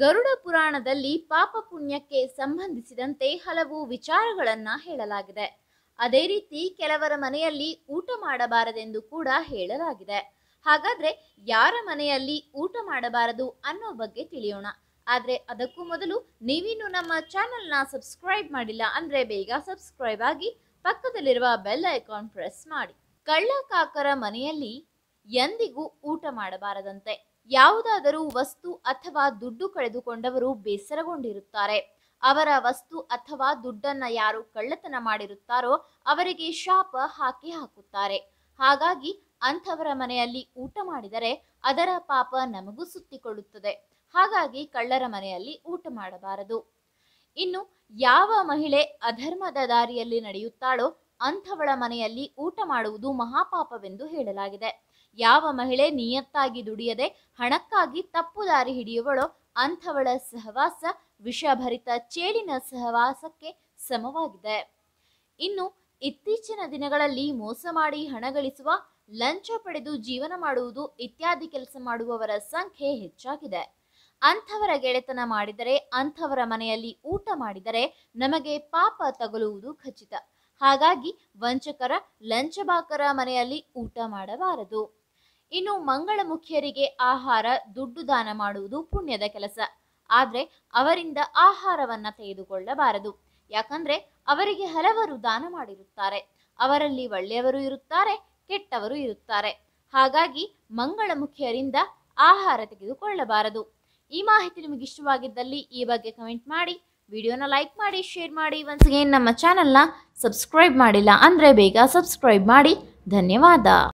ಗರುಡ ಪುರಾಣದಲ್ಲಿ ಪಾಪ ಪುಣ್ಯಕ್ಕೆ ಸಂಬಂಧಿಸಿದಂತೆ ಹಲವು ವಿಚಾರಗಳನ್ನು ಹೇಳಲಾಗಿದೆ ಅದೇ ರೀತಿ ಕೆಲವರ ಮನೆಯಲ್ಲಿ ಊಟ ಮಾಡಬಾರದೆಂದು ಕೂಡ ಹೇಳಲಾಗಿದೆ ಹಾಗಾದ್ರೆ ಯಾರ ಮನೆಯಲ್ಲಿ ಊಟ ಮಾಡಬಾರದು ಅನ್ನೋ ಬಗ್ಗೆ ತಿಳಿಯೋಣ ಆದರೆ ಅದಕ್ಕೂ ಮೊದಲು ನೀವಿನ್ನು ನಮ್ಮ ಚಾನೆಲ್ನ ಸಬ್ಸ್ಕ್ರೈಬ್ ಮಾಡಿಲ್ಲ ಅಂದರೆ ಬೇಗ ಸಬ್ಸ್ಕ್ರೈಬ್ ಆಗಿ ಪಕ್ಕದಲ್ಲಿರುವ ಬೆಲ್ ಐಕಾನ್ ಪ್ರೆಸ್ ಮಾಡಿ ಕಳ್ಳ ಕಾಕರ ಮನೆಯಲ್ಲಿ ಎಂದಿಗೂ ಊಟ ಮಾಡಬಾರದಂತೆ ಯಾವುದಾದರೂ ವಸ್ತು ಅಥವಾ ದುಡ್ಡು ಕಳೆದುಕೊಂಡವರು ಬೇಸರಗೊಂಡಿರುತ್ತಾರೆ ಅವರ ವಸ್ತು ಅಥವಾ ದುಡ್ಡನ್ನ ಯಾರು ಕಳ್ಳತನ ಮಾಡಿರುತ್ತಾರೋ ಅವರಿಗೆ ಶಾಪ ಹಾಕಿ ಹಾಕುತ್ತಾರೆ ಹಾಗಾಗಿ ಅಂಥವರ ಮನೆಯಲ್ಲಿ ಊಟ ಮಾಡಿದರೆ ಅದರ ಪಾಪ ನಮಗೂ ಸುತ್ತಿಕೊಳ್ಳುತ್ತದೆ ಹಾಗಾಗಿ ಕಳ್ಳರ ಮನೆಯಲ್ಲಿ ಊಟ ಮಾಡಬಾರದು ಇನ್ನು ಯಾವ ಮಹಿಳೆ ಅಧರ್ಮದ ದಾರಿಯಲ್ಲಿ ನಡೆಯುತ್ತಾಳೋ ಅಂಥವಳ ಮನೆಯಲ್ಲಿ ಊಟ ಮಾಡುವುದು ಮಹಾಪಾಪವೆಂದು ಹೇಳಲಾಗಿದೆ ಯಾವ ಮಹಿಳೆ ನಿಯತ್ತಾಗಿ ದುಡಿಯದೆ ಹಣಕ್ಕಾಗಿ ತಪ್ಪು ದಾರಿ ಹಿಡಿಯುವಳೋ ಅಂಥವಳ ಸಹವಾಸ ವಿಷಭರಿತ ಚೇಳಿನ ಸಹವಾಸಕ್ಕೆ ಸಮವಾಗಿದೆ ಇನ್ನು ಇತ್ತೀಚಿನ ದಿನಗಳಲ್ಲಿ ಮೋಸ ಮಾಡಿ ಹಣ ಗಳಿಸುವ ಲಂಚ ಪಡೆದು ಜೀವನ ಮಾಡುವುದು ಇತ್ಯಾದಿ ಕೆಲಸ ಮಾಡುವವರ ಸಂಖ್ಯೆ ಹೆಚ್ಚಾಗಿದೆ ಅಂಥವರ ಗೆಳೆತನ ಮಾಡಿದರೆ ಅಂಥವರ ಮನೆಯಲ್ಲಿ ಊಟ ಮಾಡಿದರೆ ನಮಗೆ ಪಾಪ ತಗಲುವುದು ಖಚಿತ ಹಾಗಾಗಿ ವಂಚಕರ ಲಂಚಬಾಕರ ಮನೆಯಲ್ಲಿ ಊಟ ಮಾಡಬಾರದು ಇನ್ನು ಮಂಗಳಮುಖಿಯರಿಗೆ ಆಹಾರ ದುಡ್ಡು ದಾನ ಮಾಡುವುದು ಪುಣ್ಯದ ಕೆಲಸ ಆದರೆ ಅವರಿಂದ ಆಹಾರವನ್ನ ತೆಗೆದುಕೊಳ್ಳಬಾರದು ಯಾಕಂದ್ರೆ ಅವರಿಗೆ ಹಲವರು ದಾನ ಮಾಡಿರುತ್ತಾರೆ ಅವರಲ್ಲಿ ಒಳ್ಳೆಯವರು ಇರುತ್ತಾರೆ ಕೆಟ್ಟವರು ಇರುತ್ತಾರೆ ಹಾಗಾಗಿ ಮಂಗಳಮುಖಿಯರಿಂದ ಆಹಾರ ತೆಗೆದುಕೊಳ್ಳಬಾರದು ಈ ಮಾಹಿತಿ ನಿಮಗೆ ಇಷ್ಟವಾಗಿದ್ದಲ್ಲಿ ಈ ಬಗ್ಗೆ ಕಮೆಂಟ್ ಮಾಡಿ ವಿಡಿಯೋನ ಲೈಕ್ ಮಾಡಿ ಶೇರ್ ಮಾಡಿ ಒನ್ಸ್ ಅಗೇನ್ ನಮ್ಮ ಚಾನಲ್ನ ಸಬ್ಸ್ಕ್ರೈಬ್ ಮಾಡಿಲ್ಲ ಅಂದರೆ ಬೇಗ ಸಬ್ಸ್ಕ್ರೈಬ್ ಮಾಡಿ ಧನ್ಯವಾದ